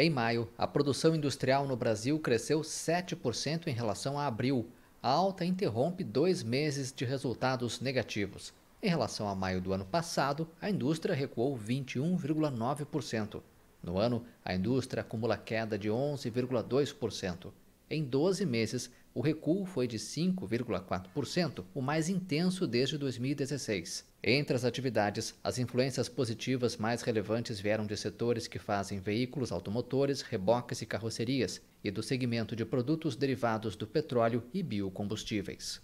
Em maio, a produção industrial no Brasil cresceu 7% em relação a abril. A alta interrompe dois meses de resultados negativos. Em relação a maio do ano passado, a indústria recuou 21,9%. No ano, a indústria acumula queda de 11,2%. Em 12 meses, o recuo foi de 5,4%, o mais intenso desde 2016. Entre as atividades, as influências positivas mais relevantes vieram de setores que fazem veículos automotores, reboques e carrocerias, e do segmento de produtos derivados do petróleo e biocombustíveis.